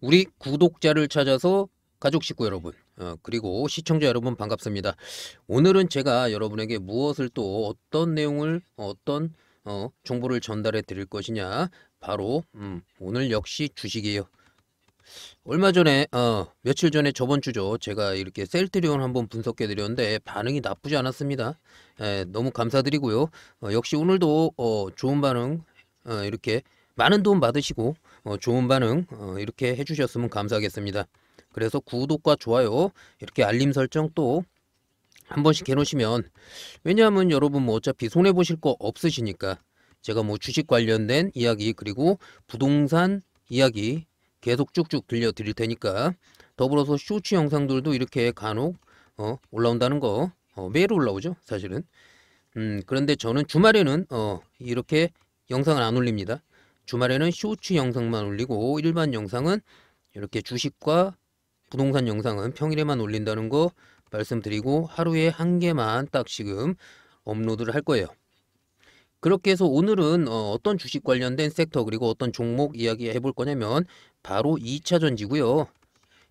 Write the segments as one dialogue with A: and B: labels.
A: 우리 구독자를 찾아서 가족 식구 여러분 어, 그리고 시청자 여러분 반갑습니다. 오늘은 제가 여러분에게 무엇을 또 어떤 내용을 어떤 어, 정보를 전달해 드릴 것이냐 바로 음, 오늘 역시 주식이에요. 얼마 전에 어, 며칠 전에 저번 주죠 제가 이렇게 셀트리온 한번 분석해 드렸는데 반응이 나쁘지 않았습니다. 에, 예, 너무 감사드리고요. 어, 역시 오늘도 어, 좋은 반응 어, 이렇게 많은 도움 받으시고 어, 좋은 반응 어, 이렇게 해주셨으면 감사하겠습니다. 그래서 구독과 좋아요 이렇게 알림 설정 또 한 번씩 해놓으시면 왜냐하면 여러분 뭐 어차피 손해보실 거 없으시니까 제가 뭐 주식 관련된 이야기 그리고 부동산 이야기 계속 쭉쭉 들려드릴 테니까 더불어서 쇼츠 영상들도 이렇게 간혹 어, 올라온다는 거 어, 매일 올라오죠 사실은 음, 그런데 저는 주말에는 어, 이렇게 영상을 안 올립니다 주말에는 쇼츠 영상만 올리고 일반 영상은 이렇게 주식과 부동산 영상은 평일에만 올린다는 거 말씀드리고 하루에 한 개만 딱 지금 업로드를 할 거예요. 그렇게 해서 오늘은 어, 어떤 주식 관련된 섹터 그리고 어떤 종목 이야기 해볼 거냐면 바로 2차전지고요.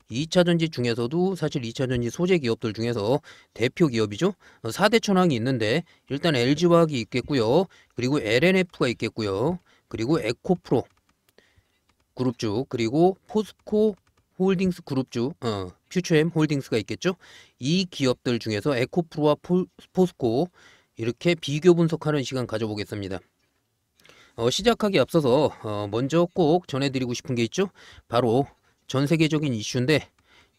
A: 2차전지 중에서도 사실 2차전지 소재 기업들 중에서 대표 기업이죠. 4대 어, 천왕이 있는데 일단 LG화학이 있겠고요. 그리고 LNF가 있겠고요. 그리고 에코프로 그룹주 그리고 포스코 홀딩스 그룹주 어, 퓨처엠 홀딩스가 있겠죠. 이 기업들 중에서 에코프로와 포, 스코 이렇게 비교 분석하는 시간 가져보겠습니다. 어, 시작하기 앞서서 어, 먼저 꼭 전해드리고 싶은 게 있죠. 바로 전 세계적인 이슈인데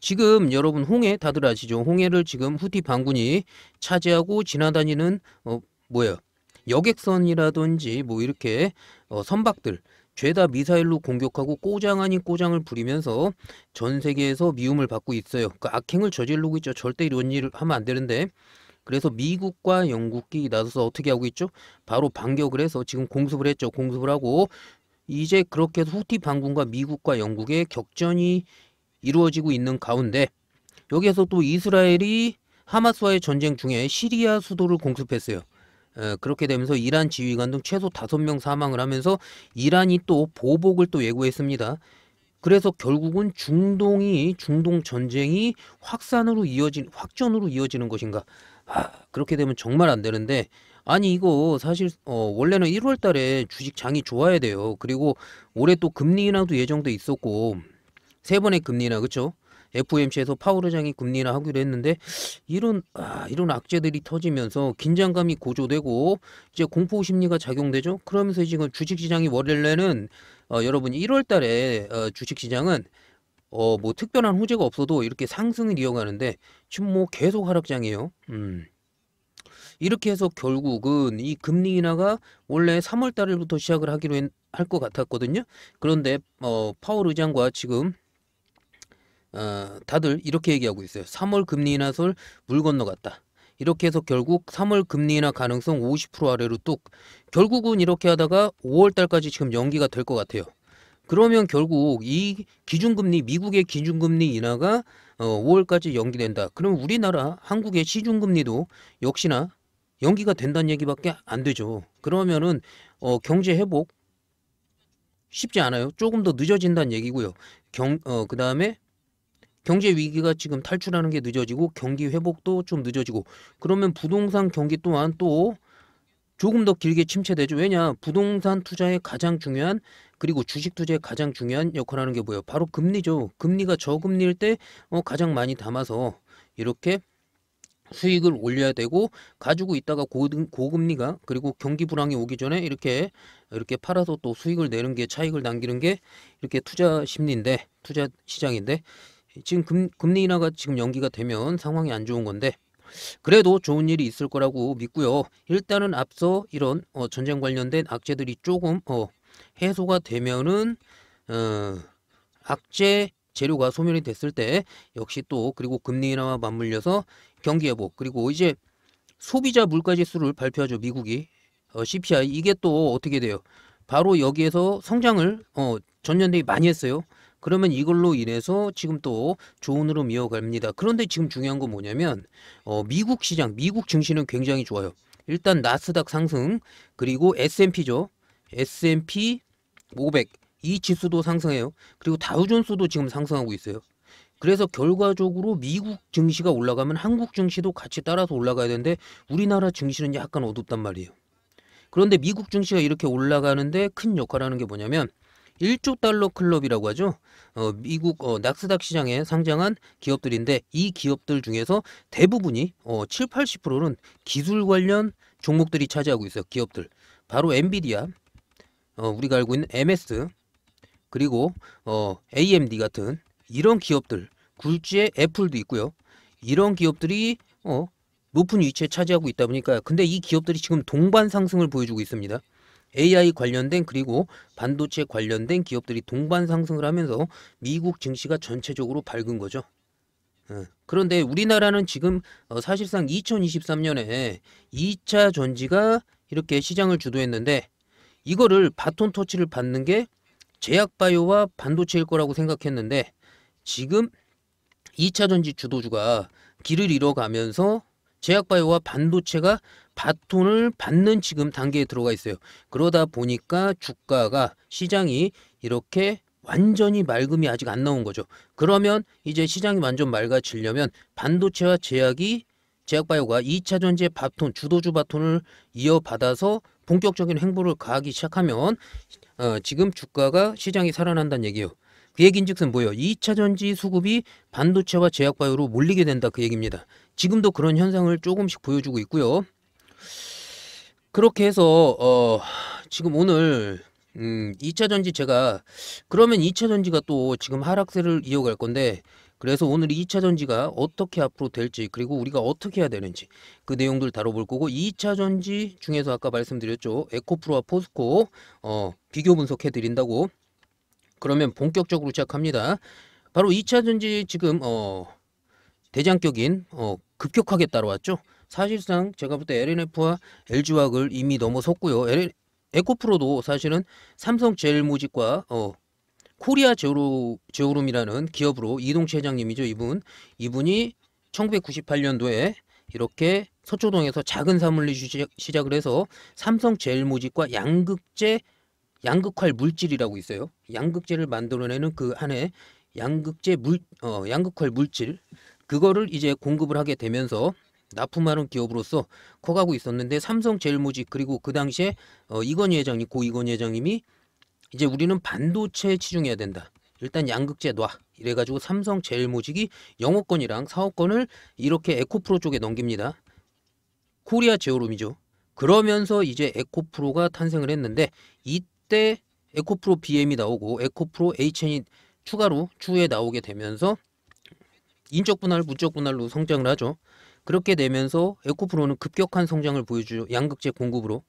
A: 지금 여러분 홍해 다들 아시죠? 홍해를 지금 후티 반군이 차지하고 지나다니는 어, 뭐예요? 여객선이라든지 뭐 이렇게 어, 선박들 죄다 미사일로 공격하고 꼬장 아닌 꼬장을 부리면서 전 세계에서 미움을 받고 있어요. 그러 그러니까 악행을 저지르고 있죠. 절대 이런 일을 하면 안 되는데 그래서 미국과 영국이 나서서 어떻게 하고 있죠? 바로 반격을 해서 지금 공습을 했죠. 공습을 하고 이제 그렇게 후티 반군과 미국과 영국의 격전이 이루어지고 있는 가운데 여기에서 또 이스라엘이 하마스와의 전쟁 중에 시리아 수도를 공습했어요. 예, 그렇게 되면서 이란 지휘관 등 최소 다섯 명 사망을 하면서 이란이 또 보복을 또 예고했습니다. 그래서 결국은 중동이 중동 전쟁이 확산으로 이어진 확전으로 이어지는 것인가? 아, 그렇게 되면 정말 안 되는데 아니 이거 사실 어, 원래는 1월 달에 주식 장이 좋아야 돼요. 그리고 올해 또 금리 인하도 예정돼 있었고 세 번의 금리 인하 그렇죠? FOMC에서 파월 의장이 금리 인하하기로 했는데 이런 아, 이런 악재들이 터지면서 긴장감이 고조되고 이제 공포 심리가 작용되죠. 그러면서 지금 주식 시장이 월요일에는 어, 여러분 1월 달에 어, 주식 시장은 어, 뭐 특별한 호재가 없어도 이렇게 상승을 이어가는데 지금 뭐 계속 하락장이에요. 음. 이렇게 해서 결국은 이 금리 인하가 원래 3월 달부터 시작을 하기로 할 것 같았거든요. 그런데 어, 파월 의장과 지금 어, 다들 이렇게 얘기하고 있어요. 3월 금리 인하설 물 건너갔다. 이렇게 해서 결국 3월 금리 인하 가능성 50% 아래로 뚝 결국은 이렇게 하다가 5월 달까지 지금 연기가 될 것 같아요. 그러면 결국 이 기준금리 미국의 기준금리 인하가 어, 5월까지 연기된다. 그럼 우리나라 한국의 시중금리도 역시나 연기가 된다는 얘기밖에 안 되죠. 그러면은 어, 경제 회복 쉽지 않아요. 조금 더 늦어진다는 얘기고요. 경, 어, 그 다음에 경제 위기가 지금 탈출하는 게 늦어지고 경기 회복도 좀 늦어지고 그러면 부동산 경기 또한 또 조금 더 길게 침체되죠. 왜냐 부동산 투자의 가장 중요한 그리고 주식 투자의 가장 중요한 역할하는 게 뭐예요? 바로 금리죠. 금리가 저금리일 때 어, 가장 많이 담아서 이렇게 수익을 올려야 되고 가지고 있다가 고등, 고금리가 그리고 경기 불황이 오기 전에 이렇게 이렇게 팔아서 또 수익을 내는 게 차익을 남기는 게 이렇게 투자 심리인데 투자 시장인데 지금 금, 금리 인하가 지금 연기가 되면 상황이 안 좋은 건데 그래도 좋은 일이 있을 거라고 믿고요. 일단은 앞서 이런 어, 전쟁 관련된 악재들이 조금 어, 해소가 되면은 어, 악재 재료가 소멸이 됐을 때 역시 또 그리고 금리 인하와 맞물려서 경기 회복 그리고 이제 소비자 물가지수를 발표하죠 미국이 어, CPI 이게 또 어떻게 돼요? 바로 여기에서 성장을 어, 전년 대비 많이 했어요. 그러면 이걸로 인해서 지금 또좋은으로 미어갑니다. 그런데 지금 중요한 건 뭐냐면 어, 미국 시장, 미국 증시는 굉장히 좋아요. 일단 나스닥 상승 그리고 S&P죠. S&P 500 이 지수도 상승해요. 그리고 다우존스도 지금 상승하고 있어요. 그래서 결과적으로 미국 증시가 올라가면 한국 증시도 같이 따라서 올라가야 되는데 우리나라 증시는 약간 어둡단 말이에요. 그런데 미국 증시가 이렇게 올라가는데 큰 역할을 하는 게 뭐냐면 1조 달러 클럽이라고 하죠. 어, 미국 어, 낙스닥 시장에 상장한 기업들인데 이 기업들 중에서 대부분이 어, 7, 80%는 기술 관련 종목들이 차지하고 있어요. 기업들. 바로 엔비디아, 어, 우리가 알고 있는 MS, 그리고 어, AMD 같은 이런 기업들, 굴지의 애플도 있고요. 이런 기업들이 어, 높은 위치에 차지하고 있다 보니까 근데 이 기업들이 지금 동반 상승을 보여주고 있습니다. AI 관련된 그리고 반도체 관련된 기업들이 동반 상승을 하면서 미국 증시가 전체적으로 밝은 거죠. 예. 그런데 우리나라는 지금 어, 사실상 2023년에 2차 전지가 이렇게 시장을 주도했는데 이거를 바톤 터치를 받는 게 제약바이오와 반도체일 거라고 생각했는데 지금 2차 전지 주도주가 길을 잃어가면서 제약바이오와 반도체가 바톤을 받는 지금 단계에 들어가 있어요. 그러다 보니까 주가가 시장이 이렇게 완전히 맑음이 아직 안 나온 거죠. 그러면 이제 시장이 완전 맑아지려면 반도체와 제약이 제약바이오가 2차 전지의 바톤, 주도주 바톤을 이어받아서 본격적인 행보를 가하기 시작하면 어, 지금 주가가 시장이 살아난다는 얘기예요. 그 얘기인즉슨 뭐예요? 2차 전지 수급이 반도체와 제약바이오로 몰리게 된다 그 얘기입니다. 지금도 그런 현상을 조금씩 보여주고 있고요. 그렇게 해서 어, 지금 오늘 음, 2차 전지 제가 그러면 2차 전지가 또 지금 하락세를 이어갈 건데 그래서 오늘 2차 전지가 어떻게 앞으로 될지 그리고 우리가 어떻게 해야 되는지 그 내용들 다뤄볼 거고 2차 전지 중에서 아까 말씀드렸죠 에코프로와 포스코 어, 비교 분석해 드린다고 그러면 본격적으로 시작합니다. 바로 2차 전지 지금 어 대장격인 어 급격하게 따라왔죠. 사실상 제가 볼 때 LNF와 LG화학을 이미 넘어섰고요. LN, 에코프로도 사실은 삼성 젤모직과 어 코리아 제오루 제오룸이라는 기업으로 이동치 회장님이죠. 이분 이분이 1998년도에 이렇게 서초동에서 작은 사물리 시작을 해서 삼성 제일모직과 양극재 양극활 물질이라고 있어요. 양극재를 만들어내는 그 안에 양극재 물, 어, 양극활 물질 그거를 이제 공급을 하게 되면서 납품하는 기업으로서 커가고 있었는데 삼성제일모직 그리고 그 당시에 어, 이건희 회장이 고 이건희 회장님이 이제 우리는 반도체에 치중해야 된다. 일단 양극재 놔. 이래가지고 삼성제일모직이 영업권이랑 사업권을 이렇게 에코프로 쪽에 넘깁니다. 코리아 제오룸이죠. 그러면서 이제 에코프로가 탄생을 했는데 이 그때 에코프로 BM이 나오고 에코프로 HN이 추가로 추후에 나오게 되면서 인적 분할, 무적 분할로 성장을 하죠. 그렇게 되면서 에코프로는 급격한 성장을 보여주죠. 양극재 공급으로.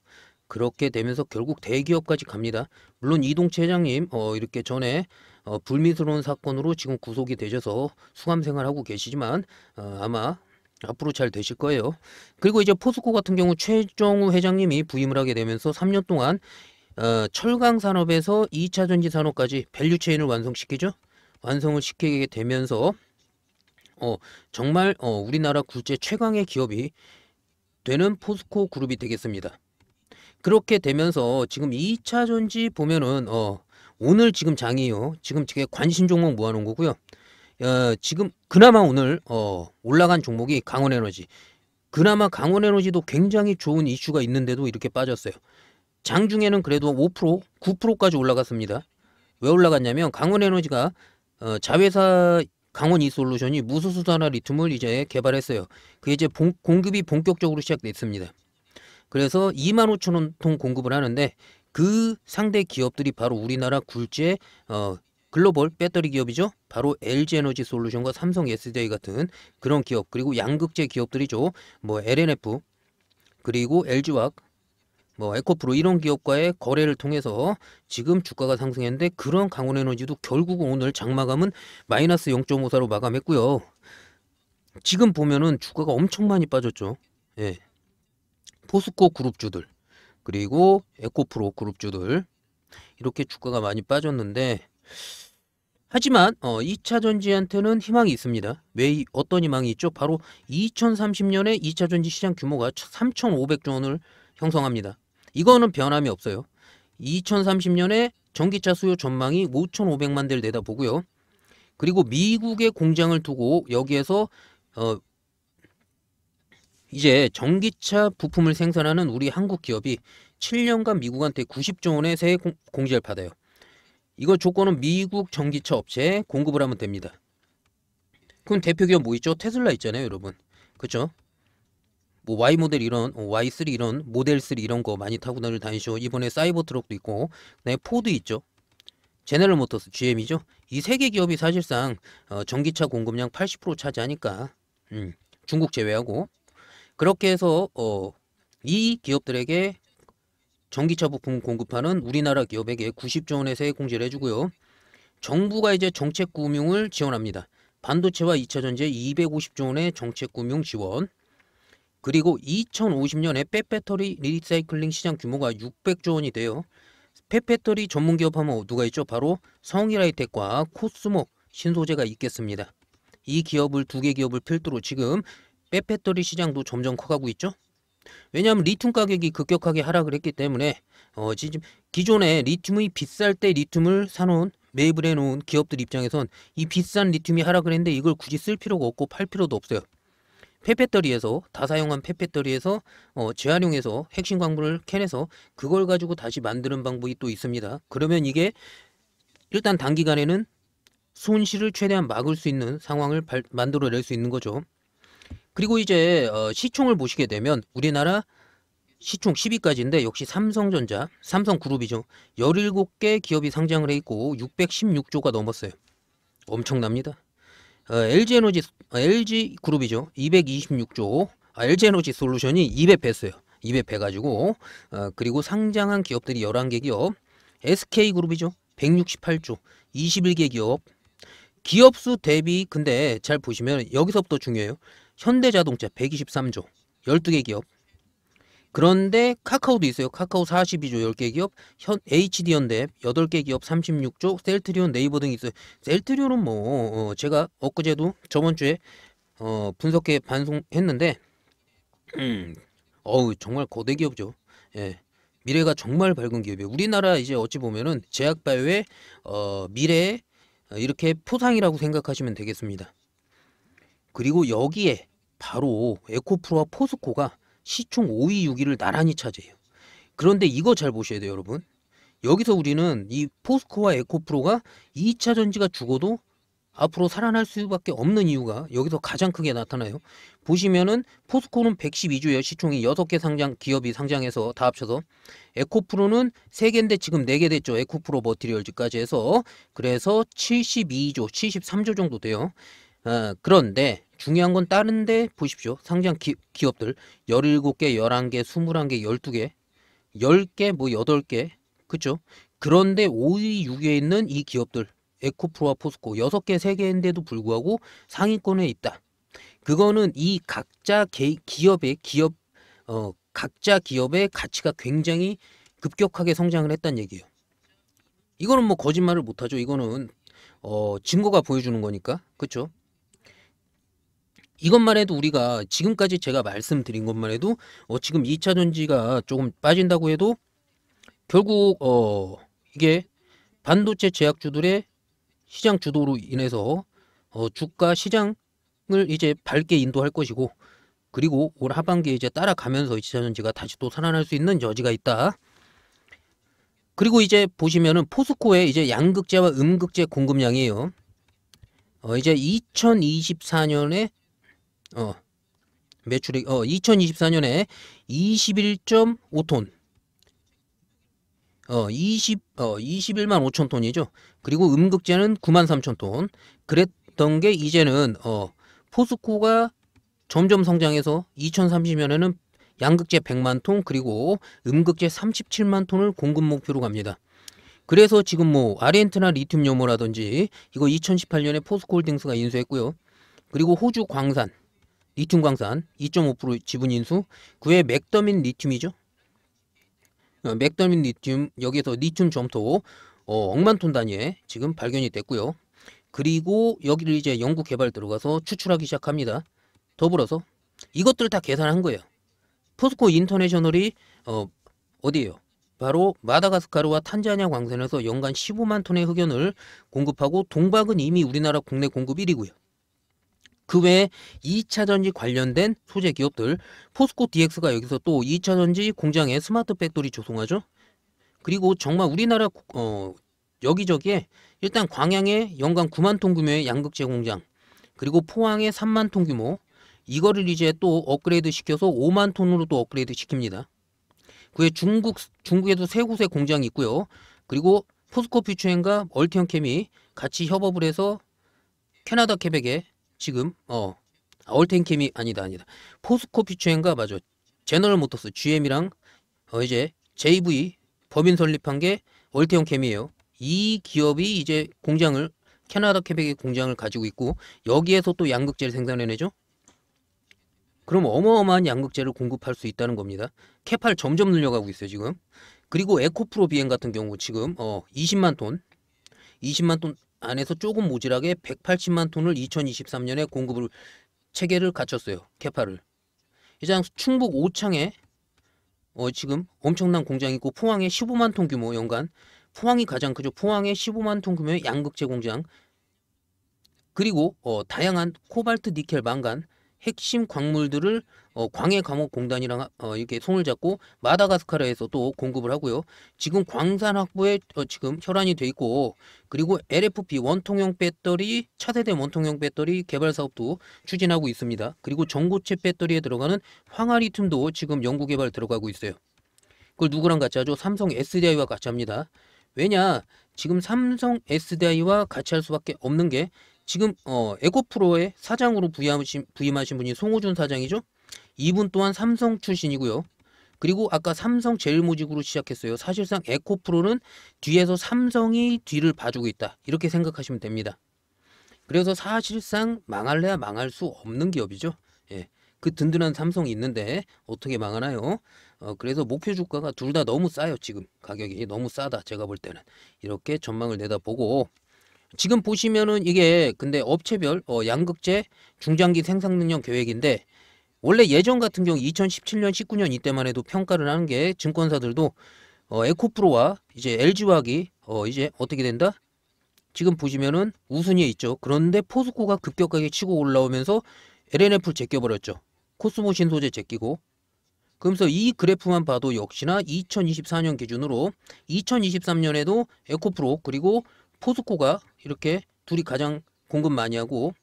A: 그렇게 되면서 결국 대기업까지 갑니다. 물론 이동채 회장님 어, 이렇게 전에 어, 불미스러운 사건으로 지금 구속이 되셔서 수감 생활하고 계시지만 어, 아마 앞으로 잘 되실 거예요. 그리고 이제 포스코 같은 경우 최정우 회장님이 부임을 하게 되면서 3년 동안 어, 철강 산업에서 2차 전지 산업까지 밸류 체인을 완성시키죠. 완성을 시키게 되면서 어, 정말 어, 우리나라 국제 최강의 기업이 되는 포스코 그룹이 되겠습니다. 그렇게 되면서 지금 2차 전지 보면은 어, 오늘 지금 장이요. 지금 되 관심 종목 모아놓은 거고요. 어, 지금 그나마 오늘 어, 올라간 종목이 강원에너지. 그나마 강원에너지도 굉장히 좋은 이슈가 있는데도 이렇게 빠졌어요. 장중에는 그래도 5% 9%까지 올라갔습니다. 왜 올라갔냐면 강원에너지가 어, 자회사 강원 이솔루션이 무수수산화 리튬을 이제 개발했어요. 그게 이제 봉, 공급이 본격적으로 시작됐습니다. 그래서 2만 5천 원통 공급을 하는데 그 상대 기업들이 바로 우리나라 굴지의 어, 글로벌 배터리 기업이죠. 바로 LG 에너지 솔루션과 삼성 SDI 같은 그런 기업 그리고 양극재 기업들이죠. 뭐 LNF 그리고 LG화학 뭐 에코프로 이런 기업과의 거래를 통해서 지금 주가가 상승했는데 그런 강원에너지도 결국 오늘 장마감은 마이너스 0.54로 마감했고요. 지금 보면은 주가가 엄청 많이 빠졌죠. 예. 포스코 그룹주들 그리고 에코프로 그룹주들 이렇게 주가가 많이 빠졌는데 하지만 어, 2차전지한테는 희망이 있습니다. 왜 어떤 희망이 있죠? 바로 2030년에 2차전지 시장 규모가 3,500조 원을 형성합니다. 이거는 변함이 없어요. 2030년에 전기차 수요 전망이 5,500만 대를 내다보고요. 그리고 미국의 공장을 두고 여기에서 어 이제 전기차 부품을 생산하는 우리 한국 기업이 7년간 미국한테 90조 원의 세액 공제를 받아요. 이거 조건은 미국 전기차 업체에 공급을 하면 됩니다. 그럼 대표 기업 뭐 있죠? 테슬라 있잖아요, 여러분. 그렇죠? 뭐 어, Y 모델 이런 Y3 이런 모델 3 이런 거 많이 타고 늘 다니시고 이번에 사이버 트럭도 있고 그 포드 있죠. 제네럴 모터스 GM이죠. 이 세 개 기업이 사실상 어, 전기차 공급량 80% 차지하니까 음, 중국 제외하고 그렇게 해서 어, 이 기업들에게 전기차 부품 공급하는 우리나라 기업에게 90조 원의 세액 공제를 해주고요. 정부가 이제 정책 구명을 지원합니다. 반도체와 2차 전지 250조 원의 정책 구명 지원. 그리고 2050년에 빼배터리 리사이클링 시장 규모가 600조 원이 돼요. 빼배터리 전문기업 하면 누가 있죠? 바로 성일라이텍과 코스모 신소재가 있겠습니다. 이 기업을 두 개 기업을 필두로 지금 빼배터리 시장도 점점 커가고 있죠. 왜냐하면 리튬 가격이 급격하게 하락을 했기 때문에 어, 지금 기존에 리튬이 비쌀 때 리튬을 사놓은 매입을 해놓은 기업들 입장에선 이 비싼 리튬이 하락을 했는데 이걸 굳이 쓸 필요가 없고 팔 필요도 없어요. 페페터리에서 다사용한 페페터리에서 어, 재활용해서 핵심 광물을 캐내서 그걸 가지고 다시 만드는 방법이 또 있습니다. 그러면 이게 일단 단기간에는 손실을 최대한 막을 수 있는 상황을 발, 만들어낼 수 있는 거죠. 그리고 이제 어, 시총을 보시게 되면 우리나라 시총 10위까지인데 역시 삼성전자, 삼성그룹이죠. 17개 기업이 상장을 해 있고 616조가 넘었어요. 엄청납니다. 어, LG 에너지 어, LG 그룹이죠. 226조 아, LG 에너지 솔루션이 200배였어요. 200배 가지고 어, 그리고 상장한 기업들이 11개 기업 SK 그룹이죠. 168조 21개 기업 기업 수 대비 근데 잘 보시면 여기서부터 중요해요. 현대자동차 123조 12개 기업 그런데 카카오도 있어요. 카카오 42조 10개 기업, 현 HD 연대앱 8개 기업 36조, 셀트리온 네이버 등이 있어요. 셀트리온은 뭐 어, 제가 엊그제도 저번 주에 어, 분석해 반송했는데 음, 어우 정말 거대 기업이죠. 예. 미래가 정말 밝은 기업이에요. 우리나라 이제 어찌 보면은 제약바이오의 어, 미래에 어, 이렇게 포상이라고 생각하시면 되겠습니다. 그리고 여기에 바로 에코프로와 포스코가 시총 5위, 6위를 나란히 차지해요. 그런데 이거 잘 보셔야 돼요, 여러분. 여기서 우리는 이 포스코와 에코프로가 2차 전지가 죽어도 앞으로 살아날 수밖에 없는 이유가 여기서 가장 크게 나타나요. 보시면은 포스코는 1 1 2조예요 시총이 6개 상장 기업이 상장해서 다 합쳐서 에코프로는 3개인데 지금 4개 됐죠. 에코프로 머티리얼즈까지 해서 그래서 72조, 73조 정도 돼요. 어, 그런데 중요한 건 다른데 보십시오. 상장 기, 기업들 17개, 11개, 21개, 12개, 10개, 뭐 8개, 그쵸 그런데 5위, 6위에 있는 이 기업들 에코프로와 포스코 6개, 3개인데도 불구하고 상위권에 있다. 그거는 이 각자 개, 기업의 기업 어, 각자 기업의 가치가 굉장히 급격하게 성장을 했다는 얘기예요. 이거는 뭐 거짓말을 못하죠. 이거는 어, 증거가 보여주는 거니까 그렇죠. 이것만 해도 우리가 지금까지 제가 말씀드린 것만 해도 어, 지금 2차 전지가 조금 빠진다고 해도 결국 어, 이게 반도체 제약주들의 시장 주도로 인해서 어, 주가 시장을 이제 밝게 인도할 것이고 그리고 올 하반기에 이제 따라가면서 2차 전지가 다시 또 살아날 수 있는 여지가 있다. 그리고 이제 보시면은 포스코의 이제 양극재와 음극재 공급량이에요. 어, 이제 2024년에 어, 매출액 어 2024년에 21.5톤 어 20, 어 21만 5천 톤이죠. 그리고 음극재는 9만 3천 톤. 그랬던 게 이제는 어 포스코가 점점 성장해서 2030년에는 양극재 100만 톤 그리고 음극재 37만 톤을 공급 목표로 갑니다. 그래서 지금 뭐 아르헨티나 리튬 요모라든지 이거 2018년에 포스코홀딩스가 인수했고요. 그리고 호주 광산 리튬광산 2.5% 지분 인수 그외 맥더민 리튬이죠 어, 맥더민 리튬 여기에서 리튬 점토 어, 억만 톤 단위에 지금 발견이 됐고요 그리고 여기를 이제 연구 개발 들어가서 추출하기 시작합니다 더불어서 이것들을 다 계산한 거예요 포스코 인터내셔널이 어, 어디예요 바로 마다가스카르와 탄자니아 광산에서 연간 15만 톤의 흑연을 공급하고 동박은 이미 우리나라 국내 공급 1위고요 그 외에 2차 전지 관련된 소재 기업들 포스코 DX가 여기서 또 2차 전지 공장에 스마트 팩토리 조성하죠. 그리고 정말 우리나라 어, 여기저기에 일단 광양에 연간 9만 톤 규모의 양극재 공장 그리고 포항에 3만 톤 규모 이거를 이제 또 업그레이드 시켜서 5만 톤으로 또 업그레이드 시킵니다. 그에 중국 중국에도 세 곳의 공장이 있고요. 그리고 포스코 퓨처엔과 얼티언캠이 같이 협업을 해서 캐나다 캐벡에 지금 어 올텐캠이 아니다 아니다 포스코 퓨처인가 맞아 제너럴 모터스 GM이랑 어 이제 JV 법인 설립한 게올테 캠이에요 이 기업이 이제 공장을 캐나다 케벡의 공장을 가지고 있고 여기에서 또 양극재를 생산해내죠 그럼 어마어마한 양극재를 공급할 수 있다는 겁니다 캐팔 점점 늘려가고 있어요 지금 그리고 에코프로 비행 같은 경우 지금 어 20만 톤 20만 톤 안에서 조금 모질하게 180만 톤을 2023년에 공급을 체계를 갖췄어요. 캐파를. 이장 충북 오창에 어, 지금 엄청난 공장이 있고 포항에 15만 톤 규모 연간 포항이 가장 크죠. 포항에 15만 톤 규모의 양극재 공장 그리고 어, 다양한 코발트, 니켈, 망간 핵심 광물들을 어, 광해 감옥 공단이랑 어, 이렇게 손을 잡고 마다가스카르에서 또 공급을 하고요. 지금 광산 확보에 어, 지금 혈안이 돼 있고 그리고 LFP 원통형 배터리 차세대 원통형 배터리 개발 사업도 추진하고 있습니다. 그리고 전고체 배터리에 들어가는 황화리튬도 지금 연구 개발 들어가고 있어요. 그걸 누구랑 같이 하죠? 삼성 SDI와 같이 합니다. 왜냐 지금 삼성 SDI와 같이 할 수밖에 없는 게 지금 어, 에코프로의 사장으로 부임하신, 부임하신 분이 송호준 사장이죠. 이분 또한 삼성 출신이고요. 그리고 아까 삼성 제일모직으로 시작했어요. 사실상 에코프로는 뒤에서 삼성이 뒤를 봐주고 있다. 이렇게 생각하시면 됩니다. 그래서 사실상 망할래야 망할 수 없는 기업이죠. 예. 그 든든한 삼성이 있는데 어떻게 망하나요? 어, 그래서 목표 주가가 둘 다 너무 싸요. 지금 가격이 너무 싸다. 제가 볼 때는. 이렇게 전망을 내다보고 지금 보시면은 이게 근데 업체별 어, 양극재 중장기 생산 능력 계획인데 원래 예전 같은 경우 2017년 19년 이때만 해도 평가를 하는 게 증권사들도 어, 에코프로와 이제 LG화학이 어, 이제 어떻게 된다? 지금 보시면은 우순위에 있죠. 그런데 포스코가 급격하게 치고 올라오면서 LNF를 제껴버렸죠. 코스모 신소재 제끼고 그러면서 이 그래프만 봐도 역시나 2024년 기준으로 2023년에도 에코프로 그리고 포스코가 이렇게 둘이 가장 공급 많이 하고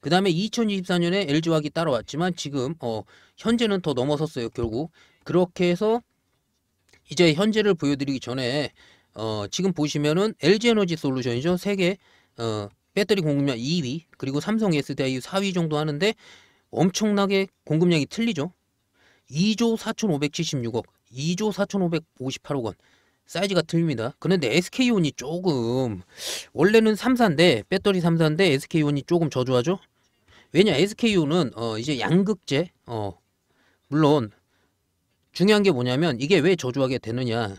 A: 그 다음에 2024년에 LG화학이 따라왔지만 지금 어 현재는 더 넘어섰어요 결국 그렇게 해서 이제 현재를 보여드리기 전에 어 지금 보시면은 LG에너지 솔루션이죠 세계 어 배터리 공급량 2위 그리고 삼성 SDI 4위 정도 하는데 엄청나게 공급량이 틀리죠 2조 4,576억 2조 4,558억 원 사이즈가 틀립니다. 그런데 SK온이 조금 원래는 3사인데 배터리 3사인데 SK온이 조금 저조하죠. 왜냐 SK온은 어 이제 양극재 어 물론 중요한 게 뭐냐면 이게 왜 저조하게 되느냐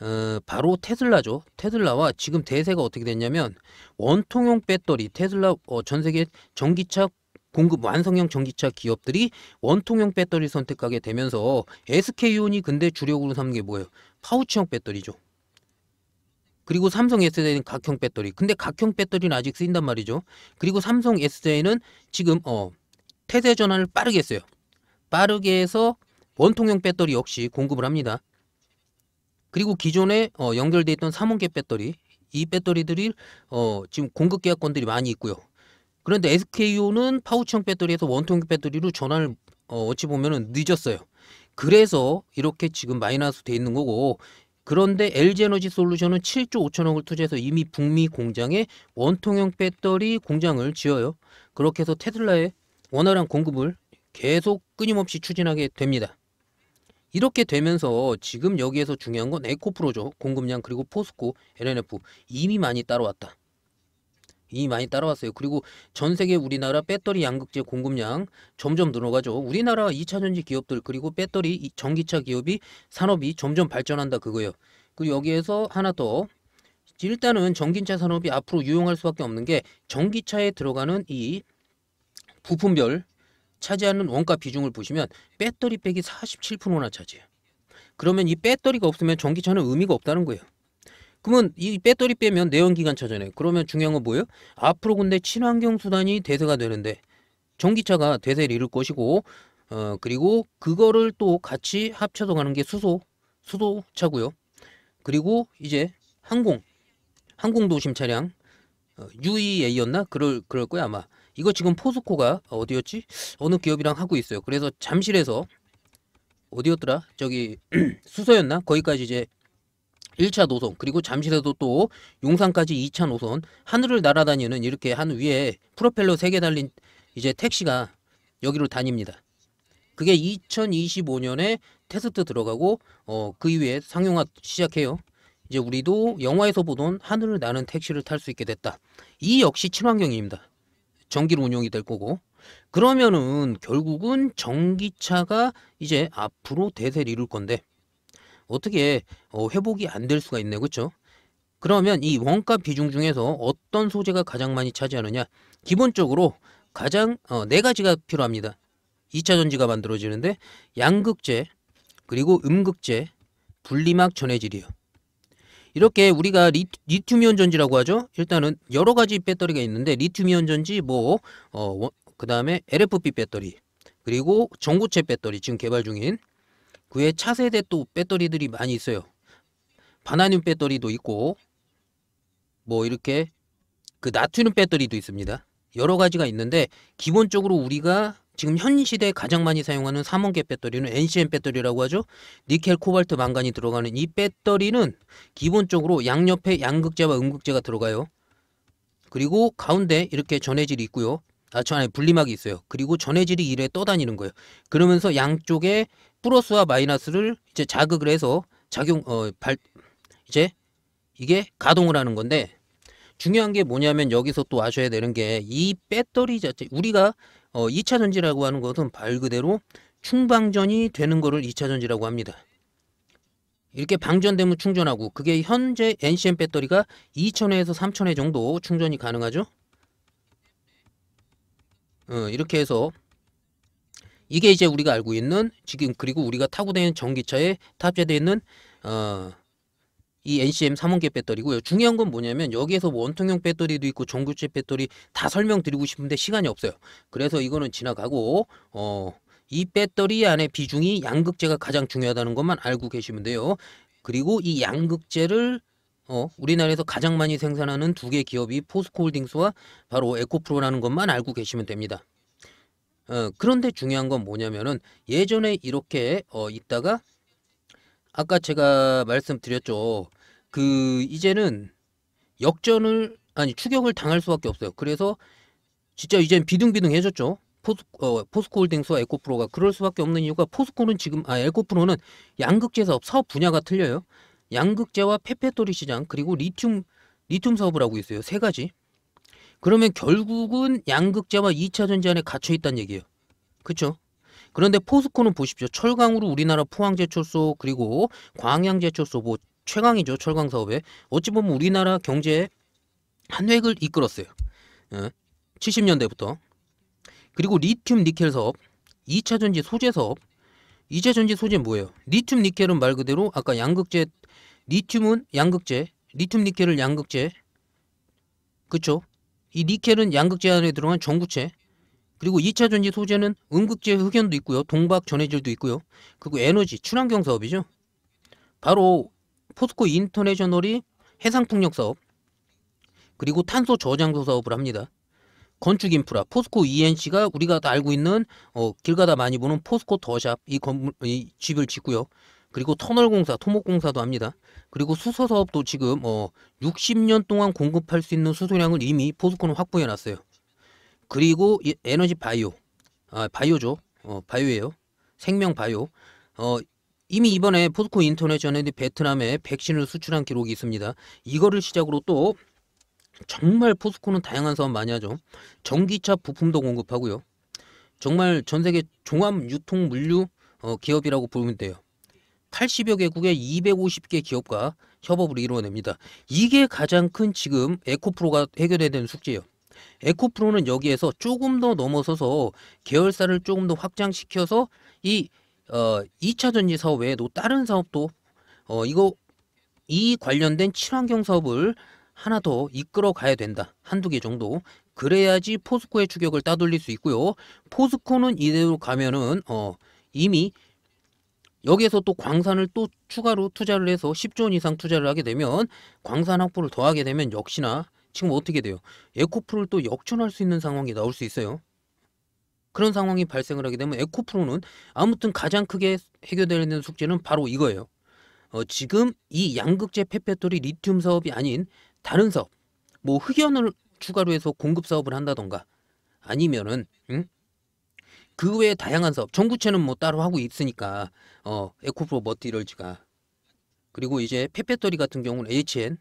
A: 어, 바로 테슬라죠. 테슬라와 지금 대세가 어떻게 됐냐면 원통형 배터리 테슬라 어, 전 세계 전기차 공급 완성형 전기차 기업들이 원통형 배터리 선택하게 되면서 SK온이 근데 주력으로 삼는 게 뭐예요? 파우치형 배터리죠. 그리고 삼성 SDI는 각형 배터리. 근데 각형 배터리는 아직 쓰인단 말이죠. 그리고 삼성 SDI는 지금 어 태세 전환을 빠르게 했어요. 빠르게 해서 원통형 배터리 역시 공급을 합니다. 그리고 기존에 어, 연결돼 있던 삼원계 배터리 이 배터리들이 어, 지금 공급 계약권들이 많이 있고요. 그런데 SKO는 파우치형 배터리에서 원통 형 배터리로 전환을 어, 어찌 보면 늦었어요. 그래서 이렇게 지금 마이너스 돼 있는 거고 그런데 LG에너지 솔루션은 7조 5천억을 투자해서 이미 북미 공장에 원통형 배터리 공장을 지어요. 그렇게 해서 테슬라의 원활한 공급을 계속 끊임없이 추진하게 됩니다. 이렇게 되면서 지금 여기에서 중요한 건 에코프로죠. 공급량 그리고 포스코, LNF 이미 많이 따라왔다. 이 많이 따라왔어요. 그리고 전 세계 우리나라 배터리 양극재 공급량 점점 늘어가죠. 우리나라 2차전지 기업들 그리고 배터리 전기차 기업이 산업이 점점 발전한다 그거예요. 그리고 여기에서 하나 더 일단은 전기차 산업이 앞으로 유용할 수밖에 없는 게 전기차에 들어가는 이 부품별 차지하는 원가 비중을 보시면 배터리백이 47%나 차지해요. 그러면 이 배터리가 없으면 전기차는 의미가 없다는 거예요. 그러면 이 배터리 빼면 내연기관 차잖아요. 그러면 중요한 건 뭐예요? 앞으로 근데 친환경 수단이 대세가 되는데 전기차가 대세를 이룰 것이고 어 그리고 그거를 또 같이 합쳐서 가는 게 수소 수소차고요. 그리고 이제 항공 항공 도심 차량 어, UEA였나 그럴 그럴 거야 아마 이거 지금 포스코가 어디였지 어느 기업이랑 하고 있어요. 그래서 잠실에서 어디였더라 저기 수서였나 거기까지 이제 1차 노선 그리고 잠실에도 또 용산까지 2차 노선 하늘을 날아다니는 이렇게 한 위에 프로펠러 세 개 달린 이제 택시가 여기로 다닙니다. 그게 2025년에 테스트 들어가고 어, 그 이후에 상용화 시작해요. 이제 우리도 영화에서 보던 하늘을 나는 택시를 탈 수 있게 됐다. 이 역시 친환경입니다. 전기로 운용이 될 거고 그러면은 결국은 전기차가 이제 앞으로 대세를 이룰 건데 어떻게 어, 회복이 안 될 수가 있네그쵸 그러면 이 원가 비중 중에서 어떤 소재가 가장 많이 차지하느냐? 기본적으로 가장 어, 네 가지가 필요합니다. 2차 전지가 만들어지는데 양극재 그리고 음극재 분리막 전해질이요. 이렇게 우리가 리, 튬이온 전지라고 하죠. 일단은 여러 가지 배터리가 있는데 리튬이온 전지 뭐 어, 그다음에 LFP 배터리 그리고 전구체 배터리 지금 개발 중인 그외 차세대 또 배터리들이 많이 있어요. 바나늄 배터리도 있고 뭐 이렇게 그 나트륨 배터리도 있습니다. 여러 가지가 있는데 기본적으로 우리가 지금 현 시대에 가장 많이 사용하는 삼원계 배터리는 NCM 배터리라고 하죠. 니켈, 코발트, 망간이 들어가는 이 배터리는 기본적으로 양옆에 양극재와 음극재가 들어가요. 그리고 가운데 이렇게 전해질이 있고요. 아저 안에 분리막이 있어요. 그리고 전해질이 이래 떠다니는 거예요. 그러면서 양쪽에 플러스와 마이너스를 이제 자극을 해서 작용 어 발 이제 이게 가동을 하는 건데 중요한 게 뭐냐면 여기서 또 아셔야 되는 게 이 배터리 자체 우리가 어 2차 전지라고 하는 것은 말 그대로 충방전이 되는 거를 2차 전지라고 합니다. 이렇게 방전되면 충전하고 그게 현재 NCM 배터리가 2,000회에서 3,000회 정도 충전이 가능하죠. 어, 이렇게 해서 이게 이제 우리가 알고 있는 지금 그리고 우리가 타고 다니는 전기차에 탑재되어 있는 어, 이 NCM 3원계 배터리고요. 중요한 건 뭐냐면 여기에서 뭐 원통형 배터리도 있고 전구체 배터리 다 설명드리고 싶은데 시간이 없어요. 그래서 이거는 지나가고 어, 이 배터리 안에 비중이 양극재가 가장 중요하다는 것만 알고 계시면 돼요. 그리고 이 양극재를 어, 우리나라에서 가장 많이 생산하는 두 개 기업이 포스코홀딩스와 바로 에코프로라는 것만 알고 계시면 됩니다. 어, 그런데 중요한 건 뭐냐면은 예전에 이렇게 어, 있다가 아까 제가 말씀드렸죠. 그 이제는 역전을 아니 추격을 당할 수밖에 없어요. 그래서 진짜 이젠 비등비등해졌죠. 포스, 어, 포스코홀딩스와 에코프로가 그럴 수밖에 없는 이유가 포스코는 지금 아 에코프로는 양극재 사업 사업 분야가 틀려요. 양극재와 페페토리 시장 그리고 리튬 리튬 사업을 하고 있어요. 세 가지. 그러면 결국은 양극재와 2차 전지 안에 갇혀 있다는 얘기예요. 그렇죠? 그런데 포스코는 보십시오. 철강으로 우리나라 포항제철소 그리고 광양제철소 뭐 최강이죠. 철강 사업에. 어찌 보면 우리나라 경제에 한 획을 이끌었어요. 70년대부터. 예, 그리고 리튬 니켈 사업, 2차 전지 소재 사업. 2차 전지 소재 뭐예요? 리튬 니켈은 말 그대로 아까 양극재 리튬은 양극재, 리튬 니켈은 양극재, 그쵸? 이 니켈은 양극재 안에 들어간 전구체, 그리고 2차 전지 소재는 음극재 흑연도 있고요, 동박 전해질도 있고요, 그리고 에너지, 친환경 사업이죠. 바로 포스코 인터내셔널이 해상풍력 사업, 그리고 탄소 저장소 사업을 합니다. 건축 인프라 포스코 ENC가 우리가 다 알고 있는 어, 길 가다 많이 보는 포스코 더샵 이 건물 이 집을 짓고요. 그리고 터널공사, 토목공사도 합니다. 그리고 수소사업도 지금 어 60년 동안 공급할 수 있는 수소량을 이미 포스코는 확보해놨어요. 그리고 에너지 바이오, 아 바이오죠, 어 바이오예요. 생명 바이오. 어 이미 이번에 포스코 인터내셔널이 베트남에 백신을 수출한 기록이 있습니다. 이거를 시작으로 또 정말 포스코는 다양한 사업 많이 하죠. 전기차 부품도 공급하고요. 정말 전 세계 종합 유통 물류 어, 기업이라고 보면 돼요. 80여 개국의 250개 기업과 협업을 이루어냅니다. 이게 가장 큰 지금 에코프로가 해결해야 되는 숙제예요. 에코프로는 여기에서 조금 더 넘어서서 계열사를 조금 더 확장시켜서 이 어, 2차 전지 사업 외에도 다른 사업도 어, 이거 이 관련된 친환경 사업을 하나 더 이끌어 가야 된다. 한두 개 정도. 그래야지 포스코의 추격을 따돌릴 수 있고요. 포스코는 이대로 가면은 어, 이미 여기에서 또 광산을 또 추가로 투자를 해서 10조 원 이상 투자를 하게 되면 광산 확보를 더하게 되면 역시나 지금 어떻게 돼요? 에코프를 로또 역전할 수 있는 상황이 나올 수 있어요. 그런 상황이 발생을 하게 되면 에코프로는 아무튼 가장 크게 해결되는 숙제는 바로 이거예요. 어, 지금 이 양극재 폐배토리 리튬 사업이 아닌 다른 사업, 뭐 흑연을 추가로 해서 공급 사업을 한다던가 아니면은 응? 그 외에 다양한 사업, 전구체는 뭐 따로 하고 있으니까 어, 에코프로 머티럴지가 그리고 이제 페페터리 같은 경우는 HN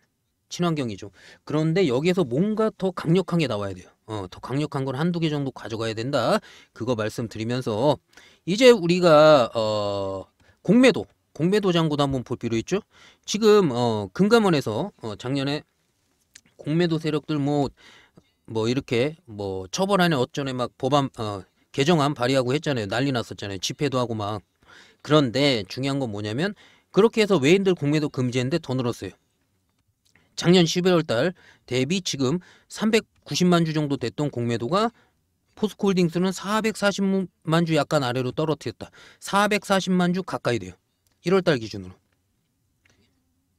A: 친환경이죠. 그런데 여기에서 뭔가 더 강력한 게 나와야 돼요. 어, 더 강력한 걸 한두 개 정도 가져가야 된다. 그거 말씀드리면서 이제 우리가 어, 공매도 공매도 장구도 한번 볼 필요 있죠. 지금 어, 금감원에서 어, 작년에 공매도 세력들 뭐뭐 뭐 이렇게 뭐 처벌하는 어쩌네 막 법안 어, 개정안 발의하고 했잖아요. 난리 났었잖아요. 집회도 하고 막. 그런데 중요한 건 뭐냐면 그렇게 해서 외인들 공매도 금지했는데 더 늘었어요. 작년 11월 달 대비 지금 390만 주 정도 됐던 공매도가 포스코홀딩스는 440만 주 약간 아래로 떨어뜨렸다. 440만 주 가까이 돼요. 1월 달 기준으로.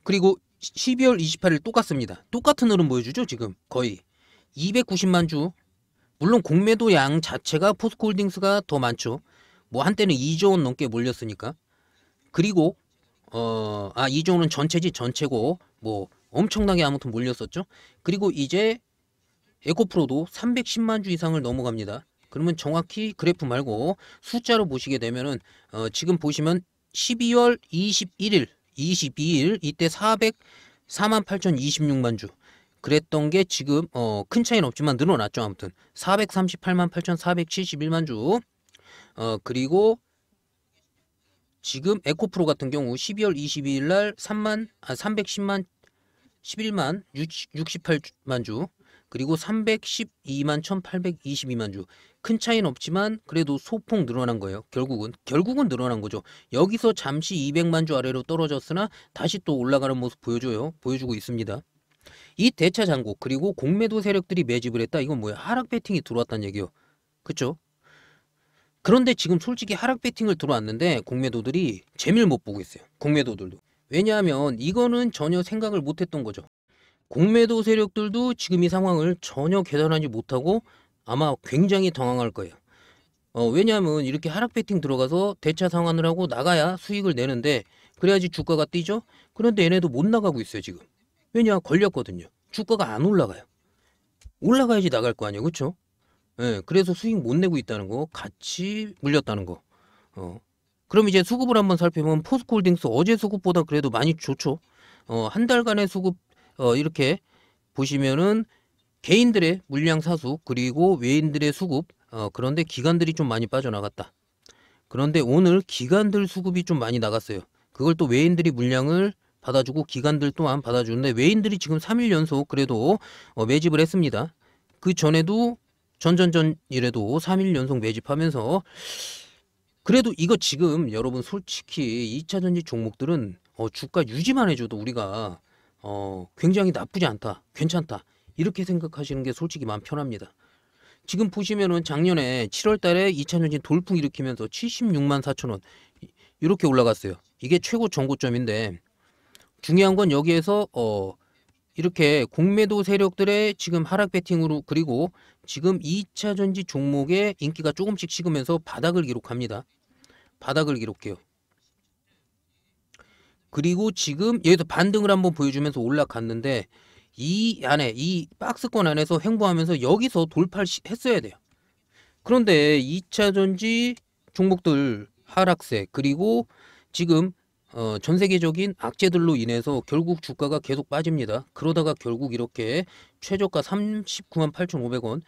A: 그리고 12월 28일 똑같습니다. 똑같은 흐름 보여주죠, 지금. 거의. 290만 주 물론 공매도 양 자체가 포스코홀딩스가 더 많죠. 뭐 한때는 2조 원 넘게 몰렸으니까. 그리고 어 아 2조 원은 전체지 전체고 뭐 엄청나게 아무튼 몰렸었죠. 그리고 이제 에코프로도 310만 주 이상을 넘어갑니다. 그러면 정확히 그래프 말고 숫자로 보시게 되면은 어 지금 보시면 12월 21일, 22일 이때 4 0 0 4 8,026만 주. 그랬던 게 지금 어, 큰 차이는 없지만 늘어났죠. 아무튼 438만 8,471만 주. 어, 그리고 지금 에코프로 같은 경우 12월 22일 날 3만 아 310만 11만 60, 68만 주 그리고 312만 1822만 주. 큰 차이는 없지만 그래도 소폭 늘어난 거예요. 결국은 결국은 늘어난 거죠. 여기서 잠시 200만 주 아래로 떨어졌으나 다시 또 올라가는 모습 보여줘요. 보여주고 있습니다. 이 대차 장국 그리고 공매도 세력들이 매집을 했다. 이건 뭐야? 하락 베팅이 들어왔다는 얘기요. 그쵸 그런데 지금 솔직히 하락 베팅을 들어왔는데 공매도들이 재미를 못 보고 있어요. 공매도들도. 왜냐하면 이거는 전혀 생각을 못 했던 거죠. 공매도 세력들도 지금 이 상황을 전혀 계산하지 못하고 아마 굉장히 당황할 거예요. 어, 왜냐하면 이렇게 하락 베팅 들어가서 대차 상환을 하고 나가야 수익을 내는데 그래야지 주가가 뛰죠. 그런데 얘네도 못 나가고 있어요 지금. 왜냐 걸렸거든요. 주가가 안 올라가요. 올라가야지 나갈 거 아니에요, 그쵸 예, 그래서 수익 못 내고 있다는 거, 같이 물렸다는 거. 어. 그럼 이제 수급을 한번 살펴보면 포스코홀딩스 어제 수급보다 그래도 많이 좋죠. 어, 한 달간의 수급 어, 이렇게 보시면은 개인들의 물량 사수 그리고 외인들의 수급 어, 그런데 기관들이 좀 많이 빠져나갔다. 그런데 오늘 기관들 수급이 좀 많이 나갔어요. 그걸 또 외인들이 물량을 받아주고 기관들 또한 받아주는데 외인들이 지금 3일 연속 그래도 어, 매집을 했습니다. 그 전에도 전전전이래도 3일 연속 매집하면서 그래도 이거 지금 여러분 솔직히 2차 전지 종목들은 어, 주가 유지만 해줘도 우리가 어, 굉장히 나쁘지 않다, 괜찮다 이렇게 생각하시는 게 솔직히 마음 편합니다. 지금 보시면은 작년에 7월 달에 2차 전지 돌풍 일으키면서 76만 4천 원 이렇게 올라갔어요. 이게 최고 전고점인데 중요한 건 여기에서 어 이렇게 공매도 세력들의 지금 하락 배팅으로 그리고 지금 2차 전지 종목의 인기가 조금씩 식으면서 바닥을 기록합니다. 바닥을 기록해요. 그리고 지금 여기서 반등을 한번 보여주면서 올라갔는데 이 안에 이 박스권 안에서 횡보하면서 여기서 돌파했어야 돼요. 그런데 2차 전지 종목들 하락세 그리고 지금 어, 전 세계적인 악재들로 인해서 결국 주가가 계속 빠집니다. 그러다가 결국 이렇게 최저가 39만 8,500원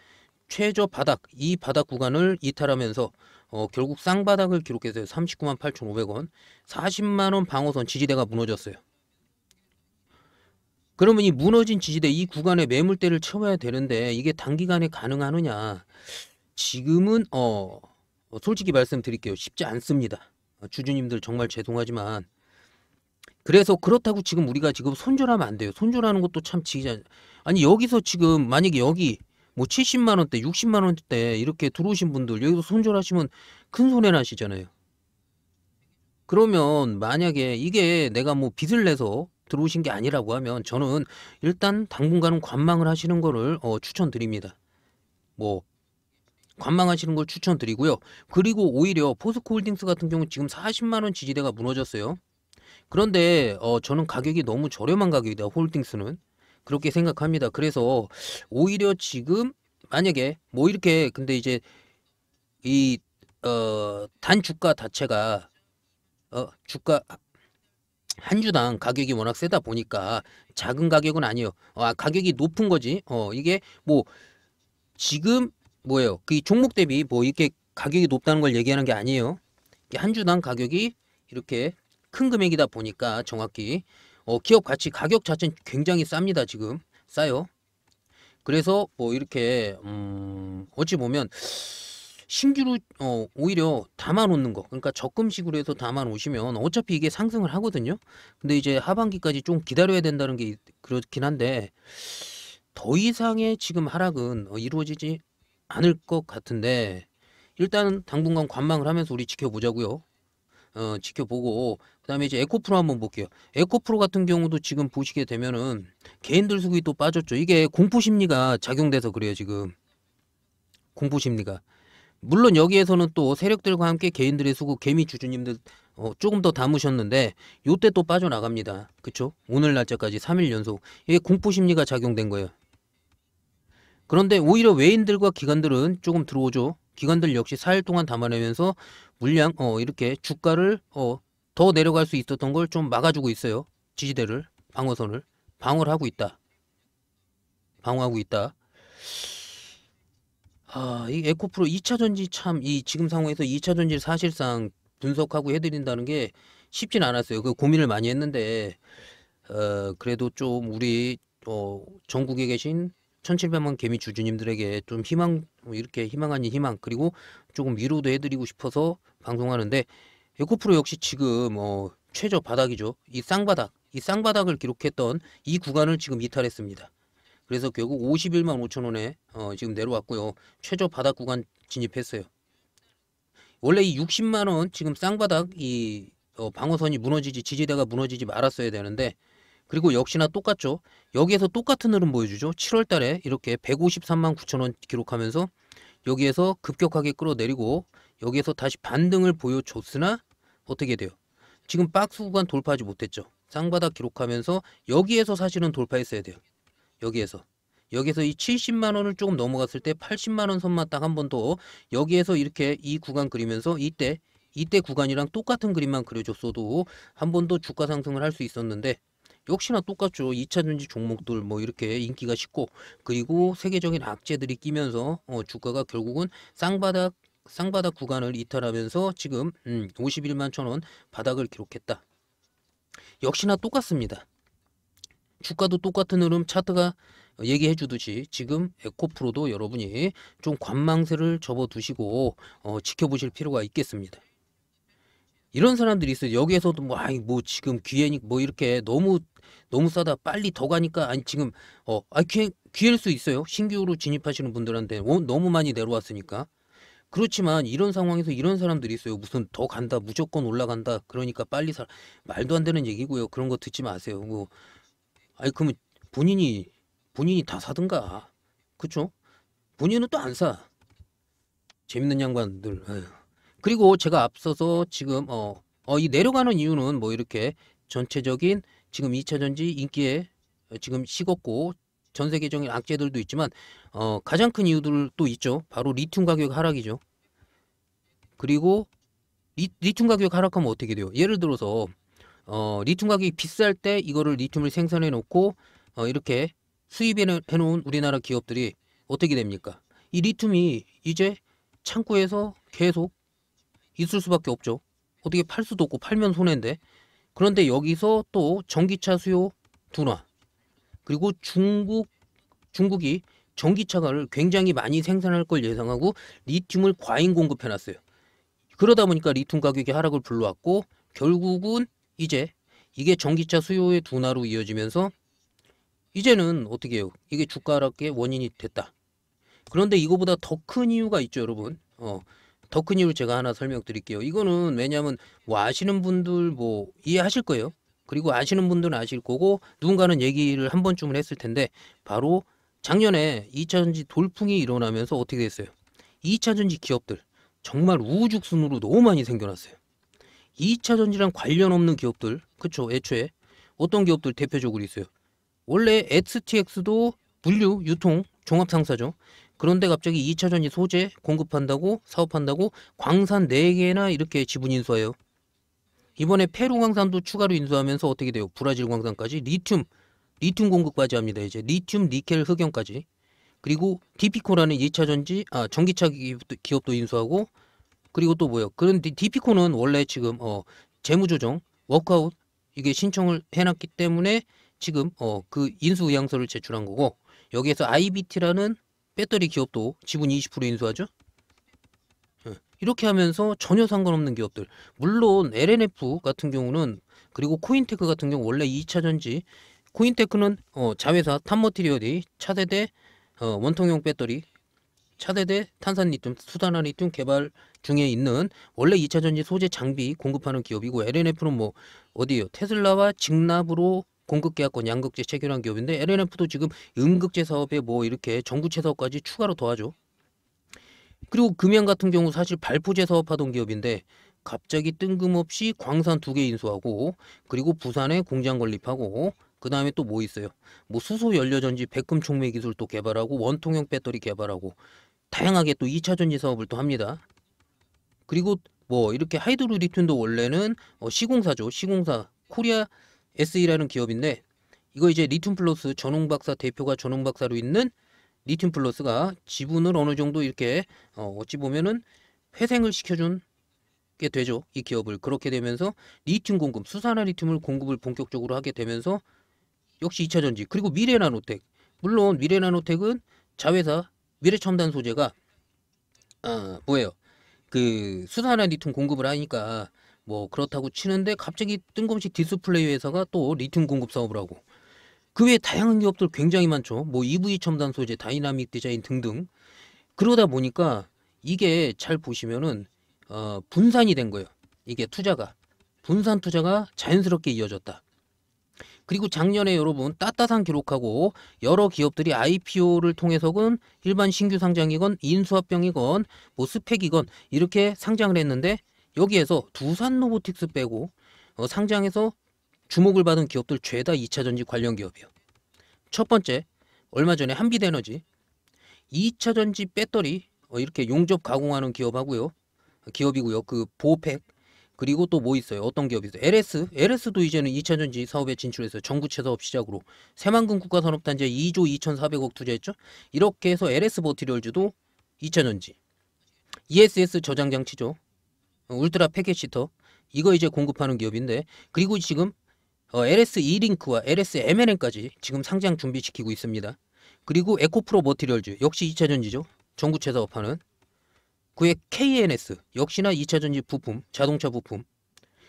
A: 최저 바닥 이 바닥 구간을 이탈하면서 어, 결국 쌍바닥을 기록했어요. 39만 8,500원 40만원 방어선 지지대가 무너졌어요. 그러면 이 무너진 지지대 이 구간에 매물대를 채워야 되는데 이게 단기간에 가능하느냐 지금은 어 솔직히 말씀드릴게요 쉽지 않습니다 주주님들 정말 죄송하지만 그래서 그렇다고 지금 우리가 지금 손절하면 안 돼요. 손절하는 것도 참지지 아니 여기서 지금 만약에 여기 뭐 70만 원대, 60만 원대 이렇게 들어오신 분들 여기서 손절하시면 큰 손해 나시잖아요. 그러면 만약에 이게 내가 뭐 빚을 내서 들어오신 게 아니라고 하면 저는 일단 당분간은 관망을 하시는 거를 어, 추천드립니다. 뭐 관망하시는 걸 추천드리고요. 그리고 오히려 포스코홀딩스 같은 경우 지금 40만 원 지지대가 무너졌어요. 그런데 어, 저는 가격이 너무 저렴한 가격이다 홀딩스는 그렇게 생각합니다. 그래서 오히려 지금 만약에 뭐 이렇게 근데 이제 이 어, 단주가 자체가 어, 주가 한 주당 가격이 워낙 세다 보니까 작은 가격은 아니에요. 어, 아, 가격이 높은 거지. 어, 이게 뭐 지금 뭐예요? 그 종목 대비 뭐 이렇게 가격이 높다는 걸 얘기하는 게 아니에요. 한 주당 가격이 이렇게 큰 금액이다 보니까 정확히 어, 기업 가치 가격 자체는 굉장히 쌉니다 지금 싸요 그래서 뭐 이렇게 음, 어찌 보면 신규로 어, 오히려 담아놓는 거 그러니까 적금식으로 해서 담아놓으시면 어차피 이게 상승을 하거든요 근데 이제 하반기까지 좀 기다려야 된다는 게 그렇긴 한데 더 이상의 지금 하락은 어, 이루어지지 않을 것 같은데 일단은 당분간 관망을 하면서 우리 지켜보자고요 어, 지켜보고 그다음에 이제 에코프로 한번 볼게요. 에코프로 같은 경우도 지금 보시게 되면은 개인들 수급이 또 빠졌죠. 이게 공포 심리가 작용돼서 그래요 지금 공포 심리가. 물론 여기에서는 또 세력들과 함께 개인들의 수급 개미 주주님들 어, 조금 더 담으셨는데 요때 또 빠져나갑니다. 그쵸? 오늘 날짜까지 3일 연속 이게 공포 심리가 작용된 거예요. 그런데 오히려 외인들과 기관들은 조금 들어오죠. 기관들 역시 4일 동안 담아내면서 물량 어 이렇게 주가를 어 더 내려갈 수 있었던 걸 좀 막아주고 있어요. 지지대를 방어선을 방어를 하고 있다. 방어하고 있다. 아, 이 에코프로 2차 전지 참 이 지금 상황에서 2차 전지를 사실상 분석하고 해드린다는 게 쉽진 않았어요. 그 고민을 많이 했는데 어, 그래도 좀 우리 어, 전국에 계신 1700만 개미 주주님들에게 좀 희망 뭐 이렇게 희망 아닌 희망 그리고 조금 위로도 해드리고 싶어서 방송하는데 에코프로 역시 지금 어, 최저 바닥이죠. 이 쌍바닥 이 쌍바닥을 기록했던 이 구간을 지금 이탈했습니다. 그래서 결국 51만 5천 원에 어, 지금 내려왔고요. 최저 바닥 구간 진입했어요. 원래 이 60만 원 지금 쌍바닥 이 어, 방어선이 무너지지 지지대가 무너지지 말았어야 되는데 그리고 역시나 똑같죠. 여기에서 똑같은 흐름 보여주죠. 7월 달에 이렇게 153만 9천 원 기록하면서 여기에서 급격하게 끌어내리고 여기에서 다시 반등을 보여줬으나 어떻게 돼요? 지금 박스 구간 돌파하지 못했죠. 쌍바닥 기록하면서 여기에서 사실은 돌파했어야 돼요. 여기에서. 여기서 에이 70만 원을 조금 넘어갔을 때 80만 원 선만 딱 한 번 더 여기에서 이렇게 이 구간 그리면서 이때 이때 구간이랑 똑같은 그림만 그려줬어도 한 번 더 주가 상승을 할 수 있었는데 역시나 똑같죠. 2차 전지 종목들 뭐 이렇게 인기가 쉽고 그리고 세계적인 악재들이 끼면서 어, 주가가 결국은 쌍바닥 쌍바닥 구간을 이탈하면서 지금 음, 51만 천원 바닥을 기록했다. 역시나 똑같습니다. 주가도 똑같은 흐름 차트가 얘기해 주듯이 지금 에코프로도 여러분이 좀 관망세를 접어두시고 어, 지켜보실 필요가 있겠습니다. 이런 사람들이 있어요. 여기에서도 뭐 아이 뭐 지금 귀에니뭐 이렇게 너무 너무 싸다 빨리 더 가니까 아니 지금 어아 기귀 기회일 수 있어요. 신규로 진입하시는 분들한테 어, 너무 많이 내려왔으니까. 그렇지만 이런 상황에서 이런 사람들이 있어요. 무슨 더 간다, 무조건 올라간다. 그러니까 빨리 살 말도 안 되는 얘기고요. 그런 거 듣지 마세요. 뭐 아니 그러면 본인이 본인이 다 사든가. 그쵸? 본인은 또 안 사. 재밌는 양반들. 에휴 예. 그리고 제가 앞서서 지금 어, 어, 이 내려가는 이유는 뭐 이렇게 전체적인 지금 2차 전지 인기에 지금 식었고 전 세계적인 악재들도 있지만 어, 가장 큰 이유들도 있죠. 바로 리튬 가격 하락이죠. 그리고 리, 튬 가격 하락하면 어떻게 돼요? 예를 들어서 어, 리튬 가격이 비쌀 때 이거를 리튬을 생산해 놓고 어, 이렇게 수입해 놓은 우리나라 기업들이 어떻게 됩니까? 이 리튬이 이제 창고에서 계속 있을 수밖에 없죠. 어떻게 팔 수도 없고 팔면 손해인데. 그런데 여기서 또 전기차 수요 둔화 그리고 중국 중국이 전기차를 굉장히 많이 생산할 걸 예상하고 리튬을 과잉 공급해 놨어요. 그러다 보니까 리튬 가격이 하락을 불러왔고 결국은 이제 이게 전기차 수요의 둔화로 이어지면서 이제는 어떻게 해요? 이게 주가 락의 원인이 됐다. 그런데 이거보다 더 큰 이유가 있죠, 여러분. 어, 더큰 이유를 제가 하나 설명드릴게요. 이거는 왜냐하면 뭐 아시는 분들 뭐 이해하실 거예요. 그리고 아시는 분들은 아실 거고 누군가는 얘기를 한 번쯤은 했을 텐데 바로 작년에 2차전지 돌풍이 일어나면서 어떻게 됐어요? 2차전지 기업들 정말 우후죽순으로 너무 많이 생겨났어요. 2차전지랑 관련 없는 기업들 그쵸 애초에 어떤 기업들 대표적으로 있어요? 원래 STX도 물류, 유통, 종합상사죠. 그런데 갑자기 2차전지 소재 공급한다고 사업한다고 광산 4개나 이렇게 지분 인수해요. 이번에 페루 광산도 추가로 인수하면서 어떻게 돼요? 브라질 광산까지 리튬, 리튬 공급까지 합니다. 이제 리튬, 니켈, 흑연까지. 그리고 디피코라는 2차전지 아, 전기차 기업도, 기업도 인수하고 그리고 또 뭐예요? 그런데 디피코는 원래 지금 어, 재무조정, 워크아웃 이게 신청을 해놨기 때문에 지금 어, 그 인수의향서를 제출한 거고 여기에서 IBT라는 배터리 기업도 지분 20% 인수하죠. 예. 이렇게 하면서 전혀 상관없는 기업들 물론 LNF 같은 경우는 그리고 코인테크 같은 경우 원래 2차전지 코인테크는 어, 자회사 탄머티리얼이 차세대 어, 원통형 배터리 차세대 탄산리튬 수산화리튬 개발 중에 있는 원래 2차전지 소재 장비 공급하는 기업이고 LNF는 뭐 어디에요 테슬라와 직납으로 공급계약권 양극재 체결한 기업인데 LNF도 지금 음극재 사업에 뭐 이렇게 전구체 사업까지 추가로 더하죠. 그리고 금연 같은 경우 사실 발포제 사업하던 기업인데 갑자기 뜬금없이 광산 두 개 인수하고 그리고 부산에 공장 건립하고 그 다음에 또 뭐 있어요? 뭐 수소 연료전지 백금 촉매 기술 도 개발하고 원통형 배터리 개발하고 다양하게 또 2차 전지 사업을 또 합니다. 그리고 뭐 이렇게 하이드로 리튬도 원래는 어 시공사죠. 시공사 코리아 SE라는 기업인데 이거 이제 리튬플러스 전홍박사 대표가 전홍박사로 있는 리튬플러스가 지분을 어느 정도 이렇게 어, 어찌 보면은 회생을 시켜준 게 되죠 이 기업을 그렇게 되면서 리튬 공급 수산화 리튬을 공급을 본격적으로 하게 되면서 역시 이차전지 그리고 미래나노텍 물론 미래나노텍은 자회사 미래첨단 소재가 아 뭐예요 그 수산화 리튬 공급을 하니까 뭐 그렇다고 치는데 갑자기 뜬금없이 디스플레이 회사가 또 리튬 공급 사업을 하고 그 외에 다양한 기업들 굉장히 많죠. 뭐 EV 첨단 소재, 다이나믹 디자인 등등. 그러다 보니까 이게 잘 보시면은 어, 분산이 된 거예요. 이게 투자가 분산 투자가 자연스럽게 이어졌다. 그리고 작년에 여러분 따따상 기록하고 여러 기업들이 IPO를 통해서건 일반 신규 상장이건 인수합병이건 뭐 스펙이건 이렇게 상장을 했는데 여기에서 두산 로보틱스 빼고 어, 상장에서 주목을 받은 기업들 죄다 2차전지 관련 기업이요첫 번째, 얼마 전에 한비대에너지 2차전지 배터리 어, 이렇게 용접 가공하는 기업하고요. 기업이고요. 그 보팩 그리고 또 뭐 있어요? 어떤 기업이 있어요? LS, LS도 이제는 2차전지 사업에 진출해서 정부채 사업 시작으로 새만금 국가산업단지에 2조 2,400억 투자했죠. 이렇게 해서 LS 버티리얼즈도 2차전지, ESS 저장장치죠. 울트라 패킷시터 이거 이제 공급하는 기업인데 그리고 지금 어, LS 이링크와 LS MLN까지 지금 상장 준비시키고 있습니다. 그리고 에코프로 머티리얼즈 역시 2차전지죠. 전구체 사업하는 그의 KNS 역시나 2차전지 부품, 자동차 부품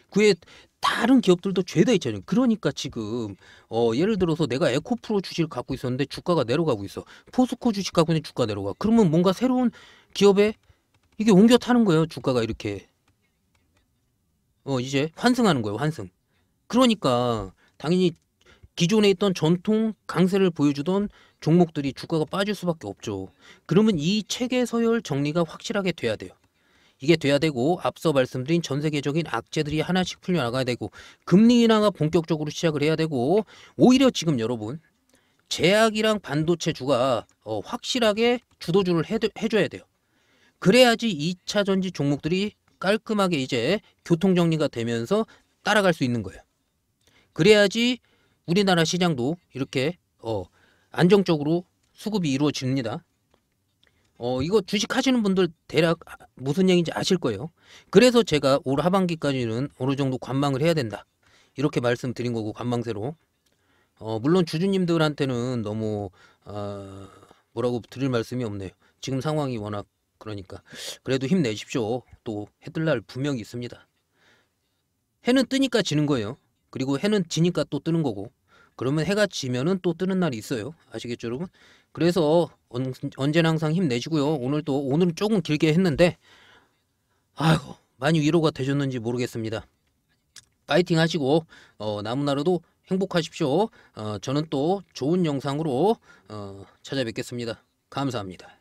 A: 그의 다른 기업들도 죄다 있잖아요. 그러니까 지금 어, 예를 들어서 내가 에코프로 주식을 갖고 있었는데 주가가 내려가고 있어. 포스코 주식 갖고 있는 주가 내려가. 그러면 뭔가 새로운 기업에 이게 옮겨 타는 거예요. 주가가 이렇게 어 이제 환승하는 거예요 환승 그러니까 당연히 기존에 있던 전통 강세를 보여주던 종목들이 주가가 빠질 수밖에 없죠 그러면 이 체계 서열 정리가 확실하게 돼야 돼요 이게 돼야 되고 앞서 말씀드린 전 세계적인 악재들이 하나씩 풀려나가야 되고 금리 인하가 본격적으로 시작을 해야 되고 오히려 지금 여러분 제약이랑 반도체주가 어, 확실하게 주도주를 해, 해줘야 돼요. 그래야지 2차 전지 종목들이 깔끔하게 이제 교통정리가 되면서 따라갈 수 있는 거예요. 그래야지 우리나라 시장도 이렇게 어, 안정적으로 수급이 이루어집니다. 어, 이거 주식 하시는 분들 대략 아, 무슨 얘기인지 아실 거예요. 그래서 제가 올 하반기까지는 어느 정도 관망을 해야 된다. 이렇게 말씀드린 거고 관망세로. 어, 물론 주주님들한테는 너무 어, 뭐라고 드릴 말씀이 없네요. 지금 상황이 워낙 그러니까 그래도 힘내십시오. 또해뜰날 분명히 있습니다. 해는 뜨니까 지는 거예요. 그리고 해는 지니까 또 뜨는 거고 그러면 해가 지면은 또 뜨는 날이 있어요. 아시겠죠, 여러분? 그래서 언, 언제나 항상 힘내시고요. 오늘도 오늘 조금 길게 했는데 아이고 많이 위로가 되셨는지 모르겠습니다. 파이팅 하시고 어, 남은 하루도 행복하십시오. 어, 저는 또 좋은 영상으로 어, 찾아뵙겠습니다. 감사합니다.